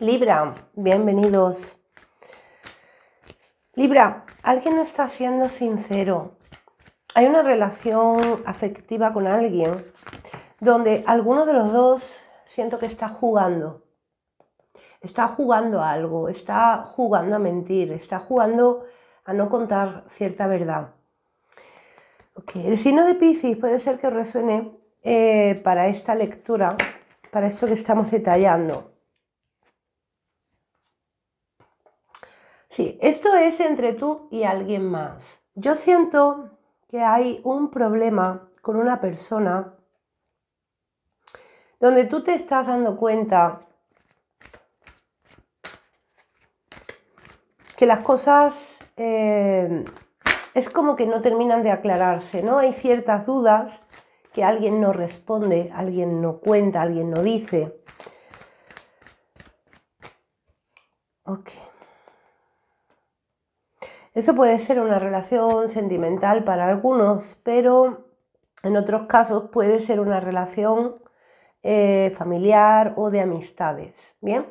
Libra, bienvenidos. Libra, alguien no está siendo sincero. Hay una relación afectiva con alguien donde alguno de los dos siento que está jugando. Está jugando a algo, está jugando a mentir, está jugando a no contar cierta verdad. El signo de Piscis puede ser que resuene eh, para esta lectura, para esto que estamos detallando. Sí, esto es entre tú y alguien más. Yo siento que hay un problema con una persona donde tú te estás dando cuenta que las cosas eh, es como que no terminan de aclararse, ¿no? Hay ciertas dudas que alguien no responde, alguien no cuenta, alguien no dice. Eso puede ser una relación sentimental para algunos, pero en otros casos puede ser una relación eh, familiar o de amistades. Bien,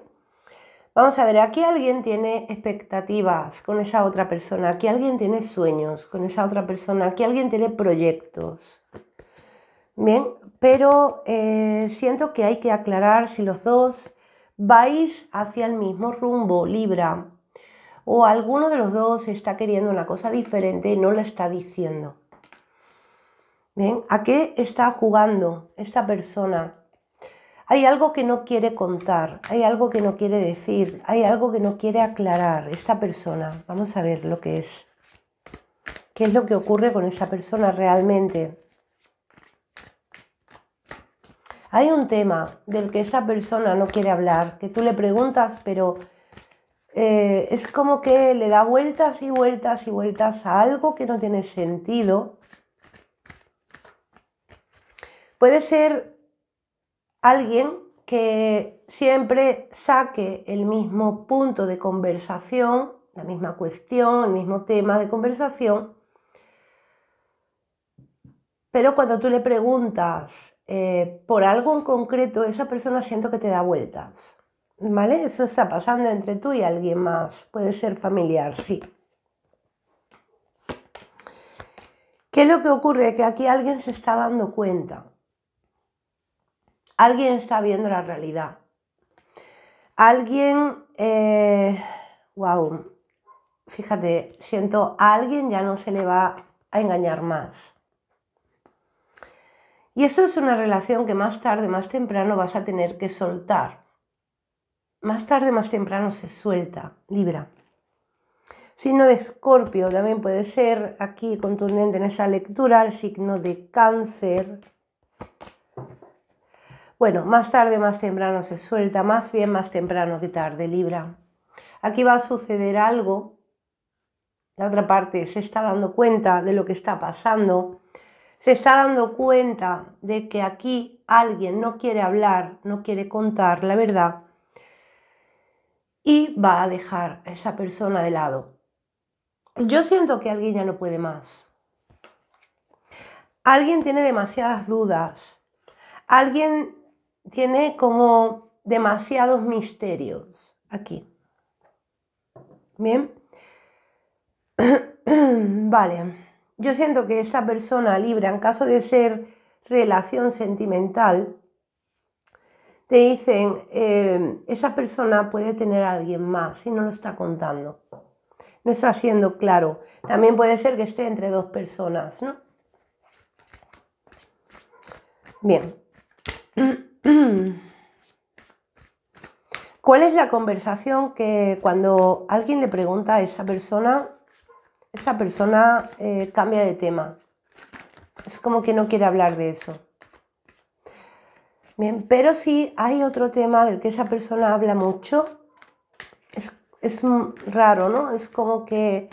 vamos a ver, aquí alguien tiene expectativas con esa otra persona, aquí alguien tiene sueños con esa otra persona, aquí alguien tiene proyectos. Bien, pero eh, siento que hay que aclarar si los dos vais hacia el mismo rumbo, Libra o alguno de los dos está queriendo una cosa diferente y no la está diciendo. ¿Bien? ¿A qué está jugando esta persona? Hay algo que no quiere contar, hay algo que no quiere decir, hay algo que no quiere aclarar esta persona. Vamos a ver lo que es. ¿Qué es lo que ocurre con esta persona realmente? Hay un tema del que esa persona no quiere hablar, que tú le preguntas, pero eh, es como que le da vueltas y vueltas y vueltas a algo que no tiene sentido. Puede ser alguien que siempre saque el mismo punto de conversación, la misma cuestión, el mismo tema de conversación, pero cuando tú le preguntas eh, por algo en concreto, esa persona siento que te da vueltas. ¿vale? Eso está pasando entre tú y alguien más. Puede ser familiar, sí. ¿Qué es lo que ocurre? Que aquí alguien se está dando cuenta. Alguien está viendo la realidad. Alguien, wow, eh, fíjate, siento, a alguien ya no se le va a engañar más. Y eso es una relación que más tarde, más temprano vas a tener que soltar más tarde, más temprano se suelta, Libra. Signo de Escorpio también puede ser aquí contundente en esa lectura, el signo de Cáncer. Bueno, más tarde, más temprano se suelta, más bien más temprano que tarde, Libra. Aquí va a suceder algo. La otra parte se está dando cuenta de lo que está pasando. Se está dando cuenta de que aquí alguien no quiere hablar, no quiere contar la verdad y va a dejar a esa persona de lado. Yo siento que alguien ya no puede más. Alguien tiene demasiadas dudas. Alguien tiene como demasiados misterios aquí. Bien. vale. Yo siento que esta persona Libra, en caso de ser relación sentimental, te dicen, em, esa persona puede tener a alguien más y no lo está contando. No está siendo claro. También puede ser que esté entre dos personas, ¿no? Bien. ¿Cuál es la conversación que cuando alguien le pregunta a esa persona, esa persona eh, cambia de tema? Es como que no quiere hablar de eso. Bien, pero si hay otro tema del que esa persona habla mucho, es, raro, ¿no? Es como que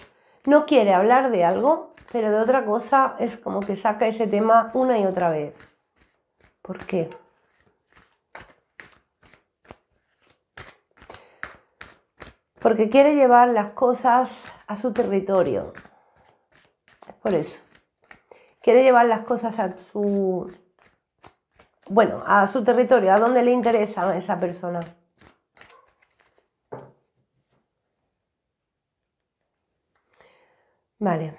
no quiere hablar de algo, pero de otra cosa es como que saca ese tema una y otra vez. ¿Por qué? Porque quiere llevar las cosas a su territorio. por eso. Quiere llevar las cosas a su bueno, a su territorio, a dónde le interesa esa persona. Vale,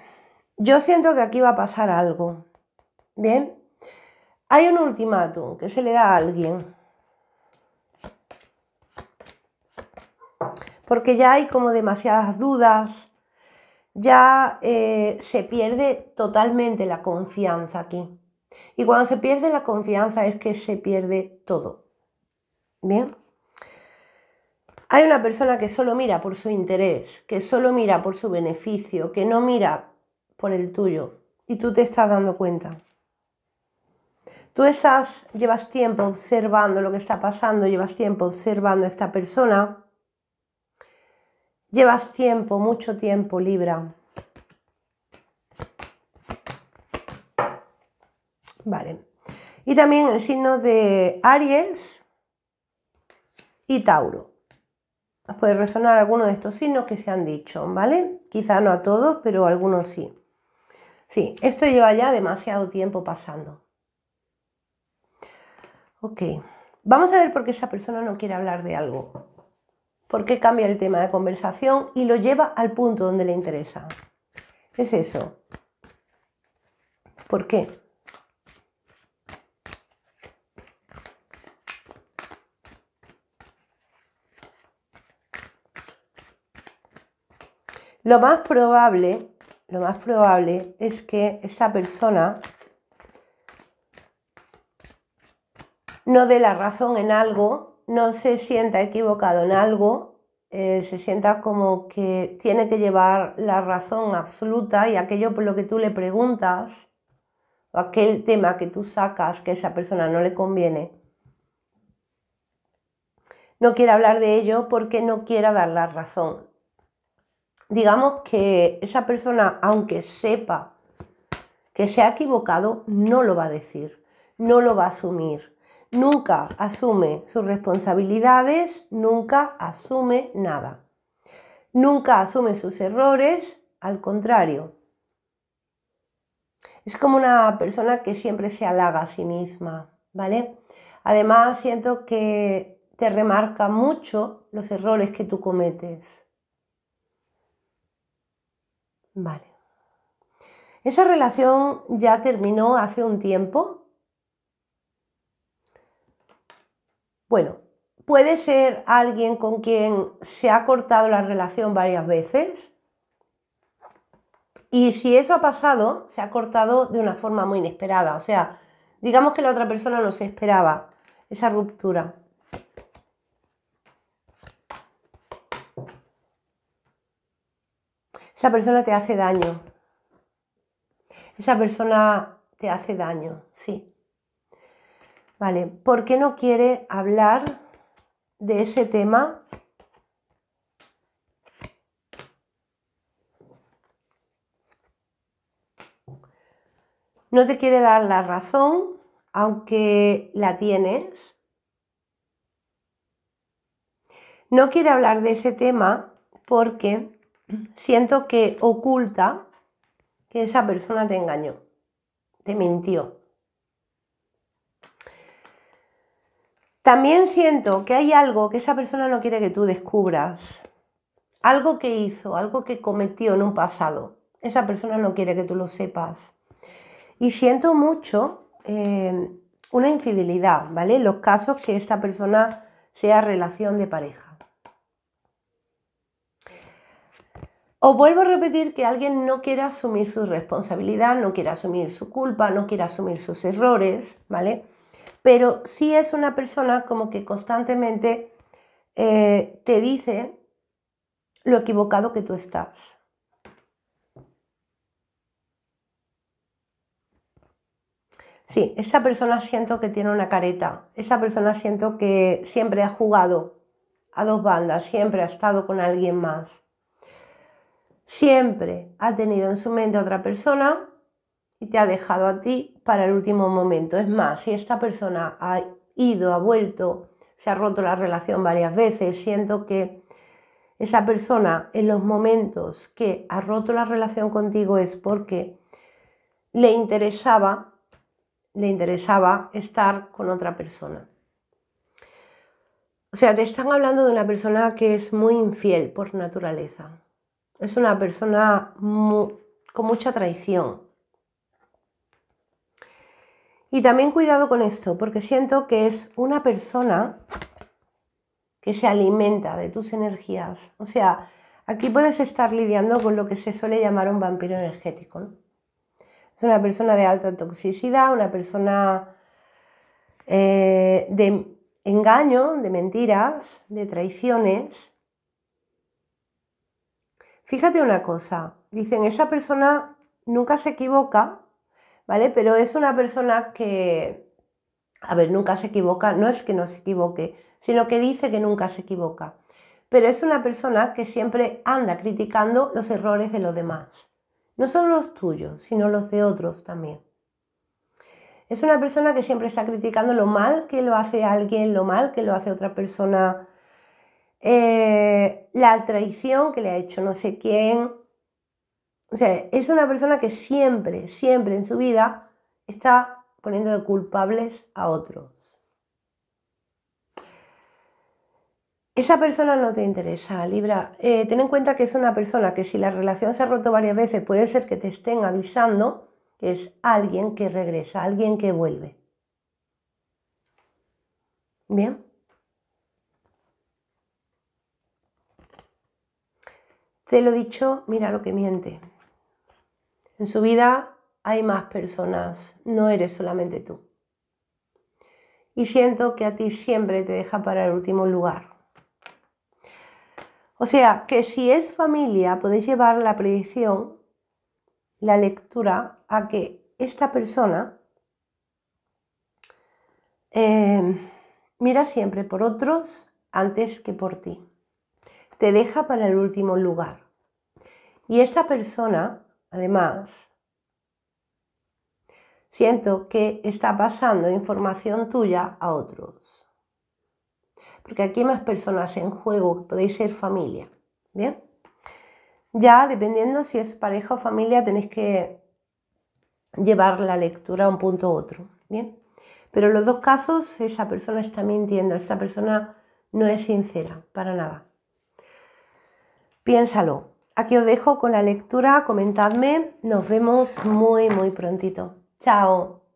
yo siento que aquí va a pasar algo. Bien, hay un ultimátum que se le da a alguien. Porque ya hay como demasiadas dudas, ya eh, se pierde totalmente la confianza aquí. Y cuando se pierde la confianza es que se pierde todo. Bien. Hay una persona que solo mira por su interés, que solo mira por su beneficio, que no mira por el tuyo. Y tú te estás dando cuenta. Tú estás, llevas tiempo observando lo que está pasando, llevas tiempo observando a esta persona, llevas tiempo, mucho tiempo, Libra, Y también el signo de Aries y Tauro. puede resonar alguno de estos signos que se han dicho, ¿vale? Quizá no a todos, pero algunos sí. Sí, esto lleva ya demasiado tiempo pasando. Ok, vamos a ver por qué esa persona no quiere hablar de algo. ¿Por qué cambia el tema de conversación y lo lleva al punto donde le interesa? Es eso. ¿Por qué? Lo más probable, lo más probable es que esa persona no dé la razón en algo, no se sienta equivocado en algo, eh, se sienta como que tiene que llevar la razón absoluta y aquello por lo que tú le preguntas o aquel tema que tú sacas que a esa persona no le conviene. No quiere hablar de ello porque no quiera dar la razón digamos que esa persona, aunque sepa que se ha equivocado, no lo va a decir, no lo va a asumir. Nunca asume sus responsabilidades, nunca asume nada. Nunca asume sus errores, al contrario. Es como una persona que siempre se halaga a sí misma, ¿vale? Además, siento que te remarca mucho los errores que tú cometes Vale. Esa relación ya terminó hace un tiempo. Bueno, puede ser alguien con quien se ha cortado la relación varias veces. Y si eso ha pasado, se ha cortado de una forma muy inesperada. O sea, digamos que la otra persona no se esperaba esa ruptura. Esa persona te hace daño. Esa persona te hace daño, sí. Vale, ¿por qué no quiere hablar de ese tema? No te quiere dar la razón, aunque la tienes. No quiere hablar de ese tema porque siento que oculta que esa persona te engañó, te mintió. También siento que hay algo que esa persona no quiere que tú descubras. Algo que hizo, algo que cometió en un pasado. Esa persona no quiere que tú lo sepas. Y siento mucho eh, una infidelidad, ¿vale? Los casos que esta persona sea relación de pareja. Os vuelvo a repetir que alguien no quiere asumir su responsabilidad, no quiere asumir su culpa, no quiere asumir sus errores, ¿vale? Pero sí es una persona como que constantemente eh, te dice lo equivocado que tú estás. Sí, esa persona siento que tiene una careta, esa persona siento que siempre ha jugado a dos bandas, siempre ha estado con alguien más siempre ha tenido en su mente a otra persona y te ha dejado a ti para el último momento. Es más, si esta persona ha ido, ha vuelto, se ha roto la relación varias veces, siento que esa persona en los momentos que ha roto la relación contigo es porque le interesaba, le interesaba estar con otra persona. O sea, te están hablando de una persona que es muy infiel por naturaleza. Es una persona con mucha traición. Y también cuidado con esto, porque siento que es una persona que se alimenta de tus energías. O sea, aquí puedes estar lidiando con lo que se suele llamar un vampiro energético. Es una persona de alta toxicidad, una persona eh, de engaño, de mentiras, de traiciones, Fíjate una cosa, dicen, esa persona nunca se equivoca, ¿vale? Pero es una persona que, a ver, nunca se equivoca, no es que no se equivoque, sino que dice que nunca se equivoca. Pero es una persona que siempre anda criticando los errores de los demás. No solo los tuyos, sino los de otros también. Es una persona que siempre está criticando lo mal que lo hace alguien, lo mal que lo hace otra persona, eh, la traición que le ha hecho no sé quién. O sea, es una persona que siempre, siempre en su vida está poniendo culpables a otros. Esa persona no te interesa, Libra. Eh, ten en cuenta que es una persona que si la relación se ha roto varias veces, puede ser que te estén avisando que es alguien que regresa, alguien que vuelve. Bien. Te lo dicho, mira lo que miente. En su vida hay más personas, no eres solamente tú. Y siento que a ti siempre te deja para el último lugar. O sea, que si es familia, podéis llevar la predicción, la lectura, a que esta persona eh, mira siempre por otros antes que por ti te deja para el último lugar. Y esta persona, además, siento que está pasando información tuya a otros. Porque aquí hay más personas en juego, que podéis ser familia. Ya dependiendo si es pareja o familia, tenéis que llevar la lectura a un punto u otro. Pero en los dos casos, esa persona está mintiendo, esta persona no es sincera para nada. Piénsalo. Aquí os dejo con la lectura, comentadme, nos vemos muy, muy prontito. Chao.